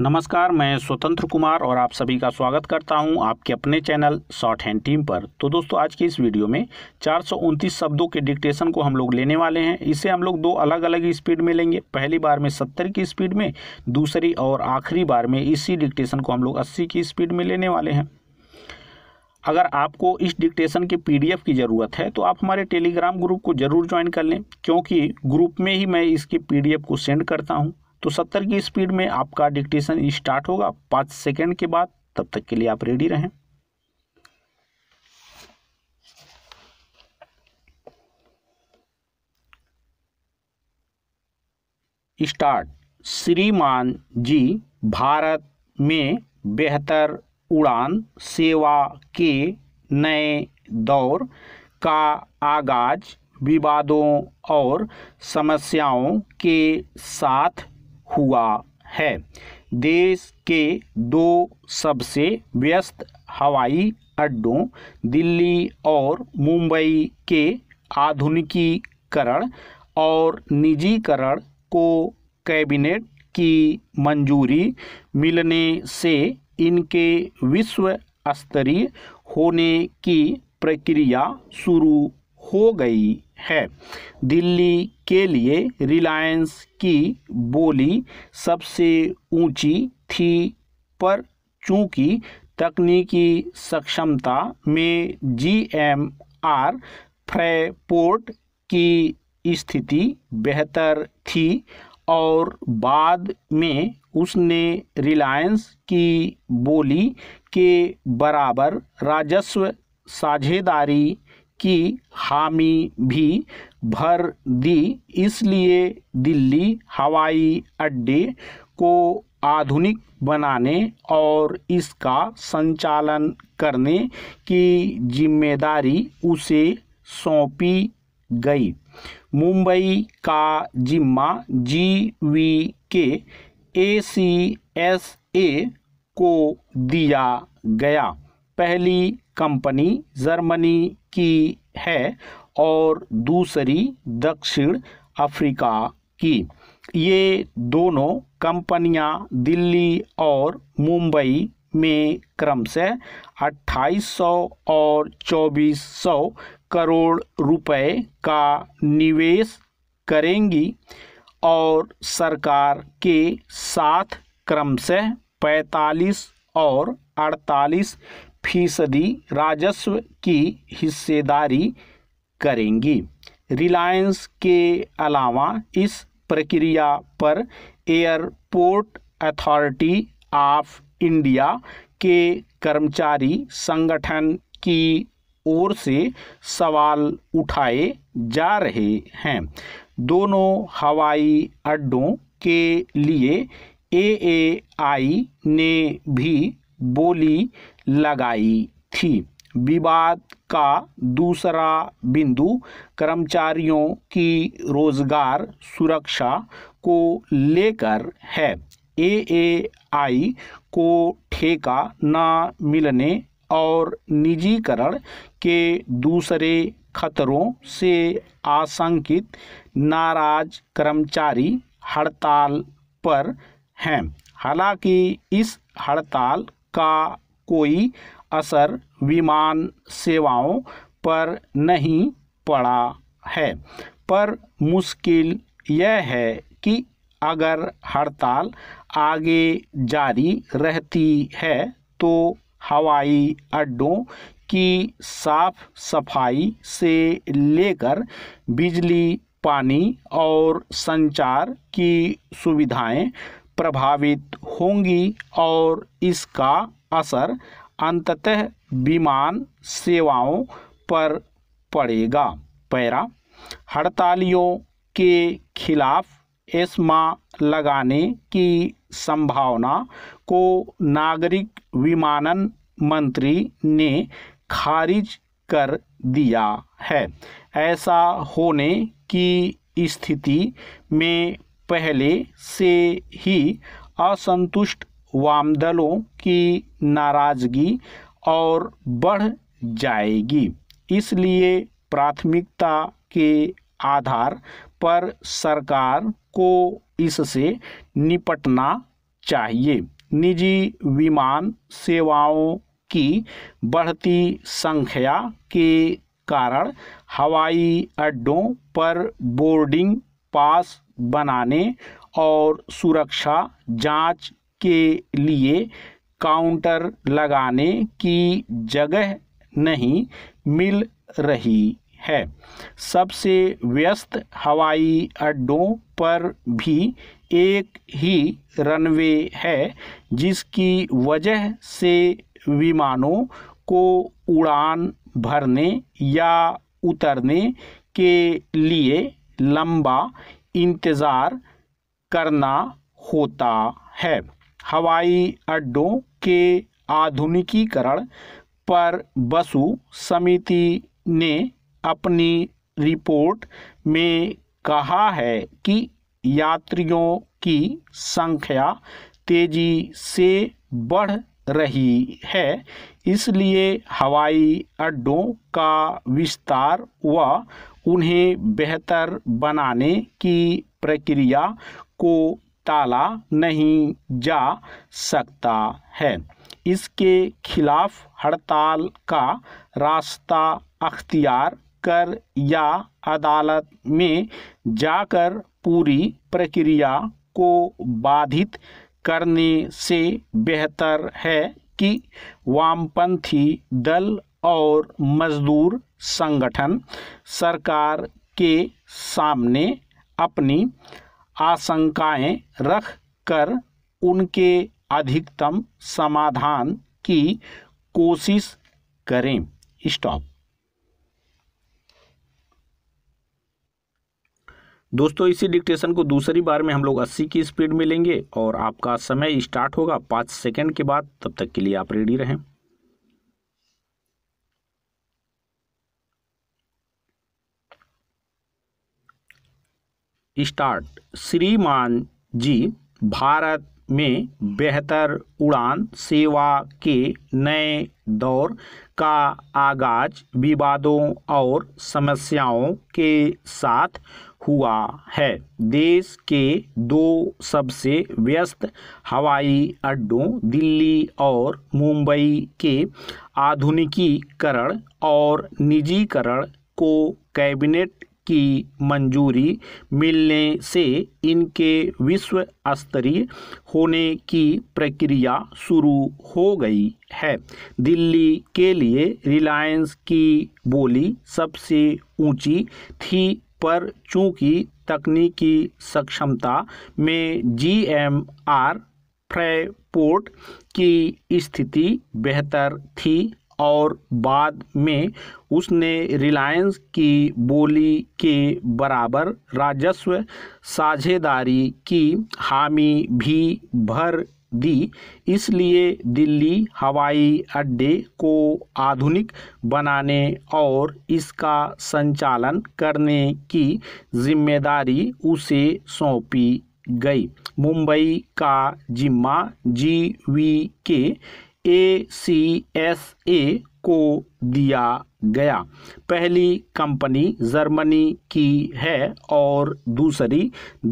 नमस्कार मैं स्वतंत्र कुमार और आप सभी का स्वागत करता हूं आपके अपने चैनल शॉर्ट हैंड टीम पर तो दोस्तों आज की इस वीडियो में चार शब्दों के डिक्टेशन को हम लोग लेने वाले हैं इसे हम लोग दो अलग अलग स्पीड में लेंगे पहली बार में सत्तर की स्पीड में दूसरी और आखिरी बार में इसी डिक्टेशन को हम लोग अस्सी की स्पीड में लेने वाले हैं अगर आपको इस डिक्टेशन के पीडीएफ की ज़रूरत है तो आप हमारे टेलीग्राम ग्रुप को ज़रूर ज्वाइन कर लें क्योंकि ग्रुप में ही मैं इसके पीडीएफ को सेंड करता हूँ तो सत्तर की स्पीड में आपका डिक्टेशन स्टार्ट होगा पाँच सेकेंड के बाद तब तक के लिए आप रेडी रहें स्टार्ट श्रीमान जी भारत में बेहतर उड़ान सेवा के नए दौर का आगाज विवादों और समस्याओं के साथ हुआ है देश के दो सबसे व्यस्त हवाई अड्डों दिल्ली और मुंबई के आधुनिकीकरण और निजीकरण को कैबिनेट की मंजूरी मिलने से इनके विश्व स्तरीय होने की प्रक्रिया शुरू हो गई है दिल्ली के लिए रिलायंस की बोली सबसे ऊंची थी पर चूंकि तकनीकी सक्षमता में जी एम आर फ्रेपोर्ट की स्थिति बेहतर थी और बाद में उसने रिलायंस की बोली के बराबर राजस्व साझेदारी की हामी भी भर दी इसलिए दिल्ली हवाई अड्डे को आधुनिक बनाने और इसका संचालन करने की जिम्मेदारी उसे सौंपी गई मुंबई का जिम्मा जी वी के ए सी एस ए को दिया गया पहली कंपनी जर्मनी की है और दूसरी दक्षिण अफ्रीका की ये दोनों कंपनियां दिल्ली और मुंबई में क्रमशः 2800 और 2400 करोड़ रुपए का निवेश करेंगी और सरकार के साथ क्रमशः 45 और 48 फीसदी राजस्व की हिस्सेदारी करेंगी रिलायंस के अलावा इस प्रक्रिया पर एयरपोर्ट अथॉरिटी ऑफ इंडिया के कर्मचारी संगठन की ओर से सवाल उठाए जा रहे हैं दोनों हवाई अड्डों के लिए ए ने भी बोली लगाई थी विवाद का दूसरा बिंदु कर्मचारियों की रोजगार सुरक्षा को लेकर है ए ए आई को ठेका न मिलने और निजीकरण के दूसरे खतरों से आशंकित नाराज कर्मचारी हड़ताल पर हैं हालांकि इस हड़ताल का कोई असर विमान सेवाओं पर नहीं पड़ा है पर मुश्किल यह है कि अगर हड़ताल आगे जारी रहती है तो हवाई अड्डों की साफ सफाई से लेकर बिजली पानी और संचार की सुविधाएं प्रभावित होंगी और इसका असर अंततः विमान सेवाओं पर पड़ेगा पैरा हड़तालियों के खिलाफ एस्मा लगाने की संभावना को नागरिक विमानन मंत्री ने खारिज कर दिया है ऐसा होने की स्थिति में पहले से ही असंतुष्ट वामदलों की नाराज़गी और बढ़ जाएगी इसलिए प्राथमिकता के आधार पर सरकार को इससे निपटना चाहिए निजी विमान सेवाओं की बढ़ती संख्या के कारण हवाई अड्डों पर बोर्डिंग पास बनाने और सुरक्षा जांच के लिए काउंटर लगाने की जगह नहीं मिल रही है सबसे व्यस्त हवाई अड्डों पर भी एक ही रनवे है जिसकी वजह से विमानों को उड़ान भरने या उतरने के लिए लंबा इंतज़ार करना होता है हवाई अड्डों के आधुनिकीकरण पर बसु समिति ने अपनी रिपोर्ट में कहा है कि यात्रियों की संख्या तेज़ी से बढ़ रही है इसलिए हवाई अड्डों का विस्तार व उन्हें बेहतर बनाने की प्रक्रिया को टाला नहीं जा सकता है इसके खिलाफ हड़ताल का रास्ता अख्तियार कर या अदालत में जाकर पूरी प्रक्रिया को बाधित करने से बेहतर है कि वामपंथी दल और मजदूर संगठन सरकार के सामने अपनी आशंकाएं रख कर उनके अधिकतम समाधान की कोशिश करें स्टॉप दोस्तों इसी डिक्टेशन को दूसरी बार में हम लोग 80 की स्पीड में लेंगे और आपका समय स्टार्ट होगा पाँच सेकंड के बाद तब तक के लिए आप रेडी रहें स्टार्ट श्रीमान जी भारत में बेहतर उड़ान सेवा के नए दौर का आगाज विवादों और समस्याओं के साथ हुआ है देश के दो सबसे व्यस्त हवाई अड्डों दिल्ली और मुंबई के आधुनिकीकरण और निजीकरण को कैबिनेट की मंजूरी मिलने से इनके विश्व स्तरीय होने की प्रक्रिया शुरू हो गई है दिल्ली के लिए रिलायंस की बोली सबसे ऊंची थी पर चूंकि तकनीकी सक्षमता में जी एम आर फ्रैपोर्ट की स्थिति बेहतर थी और बाद में उसने रिलायंस की बोली के बराबर राजस्व साझेदारी की हामी भी भर दी इसलिए दिल्ली हवाई अड्डे को आधुनिक बनाने और इसका संचालन करने की जिम्मेदारी उसे सौंपी गई मुंबई का जिम्मा जी वी के ए सी एस ए को दिया गया पहली कंपनी जर्मनी की है और दूसरी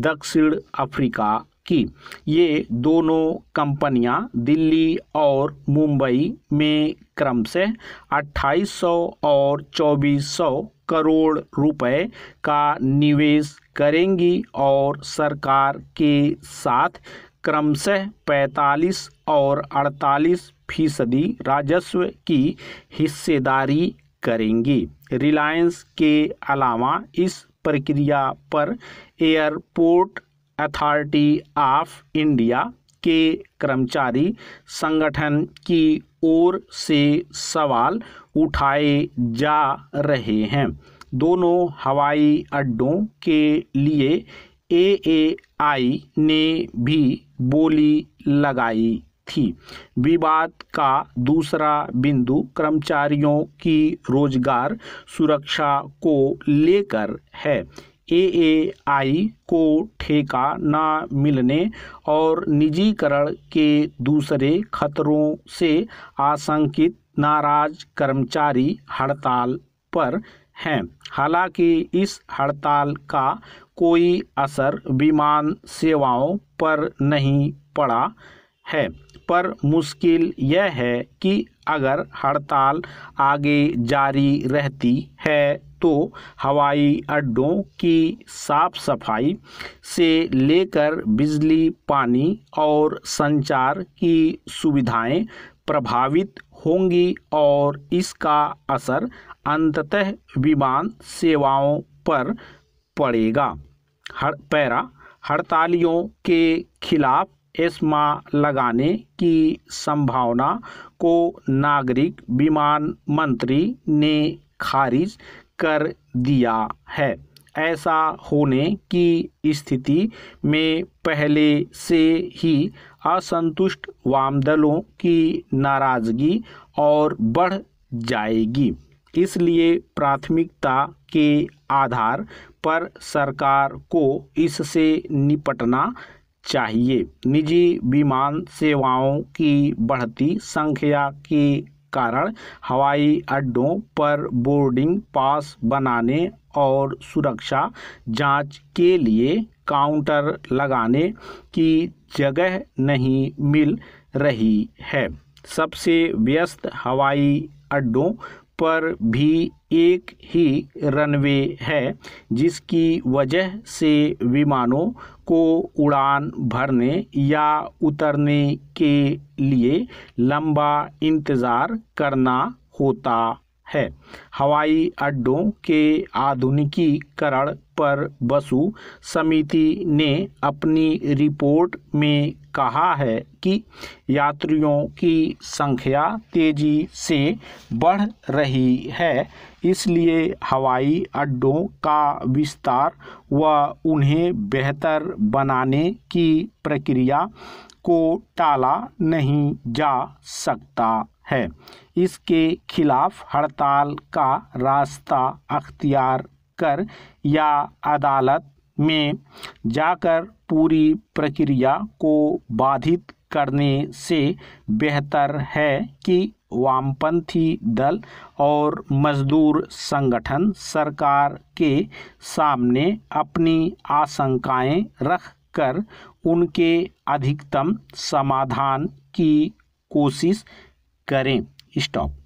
दक्षिण अफ्रीका की ये दोनों कंपनियां दिल्ली और मुंबई में क्रम से 2800 और 2400 करोड़ रुपए का निवेश करेंगी और सरकार के साथ क्रमशः 45 और 48 फीसदी राजस्व की हिस्सेदारी करेंगी रिलायंस के अलावा इस प्रक्रिया पर एयरपोर्ट अथॉरिटी ऑफ इंडिया के कर्मचारी संगठन की ओर से सवाल उठाए जा रहे हैं दोनों हवाई अड्डों के लिए ए आई ने भी बोली लगाई थी विवाद का दूसरा बिंदु कर्मचारियों की रोजगार सुरक्षा को लेकर है एएआई को ठेका न मिलने और निजीकरण के दूसरे खतरों से आशंकित नाराज कर्मचारी हड़ताल पर हैं हालांकि इस हड़ताल का कोई असर विमान सेवाओं पर नहीं पड़ा है पर मुश्किल यह है कि अगर हड़ताल आगे जारी रहती है तो हवाई अड्डों की साफ सफाई से लेकर बिजली पानी और संचार की सुविधाएं प्रभावित होंगी और इसका असर अंततः विमान सेवाओं पर पड़ेगा हर पैरा हड़तालियों के खिलाफ एस्मा लगाने की संभावना को नागरिक विमान मंत्री ने खारिज कर दिया है ऐसा होने की स्थिति में पहले से ही असंतुष्ट वामदलों की नाराज़गी और बढ़ जाएगी इसलिए प्राथमिकता के आधार पर सरकार को इससे निपटना चाहिए निजी विमान सेवाओं की बढ़ती संख्या के कारण हवाई अड्डों पर बोर्डिंग पास बनाने और सुरक्षा जांच के लिए काउंटर लगाने की जगह नहीं मिल रही है सबसे व्यस्त हवाई अड्डों पर भी एक ही रनवे है जिसकी वजह से विमानों को उड़ान भरने या उतरने के लिए लंबा इंतज़ार करना होता है हवाई अड्डों के आधुनिकीकरण पर बसु समिति ने अपनी रिपोर्ट में कहा है कि यात्रियों की संख्या तेज़ी से बढ़ रही है इसलिए हवाई अड्डों का विस्तार व उन्हें बेहतर बनाने की प्रक्रिया को टाला नहीं जा सकता है इसके खिलाफ हड़ताल का रास्ता अख्तियार कर या अदालत में जाकर पूरी प्रक्रिया को बाधित करने से बेहतर है कि वामपंथी दल और मजदूर संगठन सरकार के सामने अपनी आशंकाएं रख कर उनके अधिकतम समाधान की कोशिश करें स्टॉप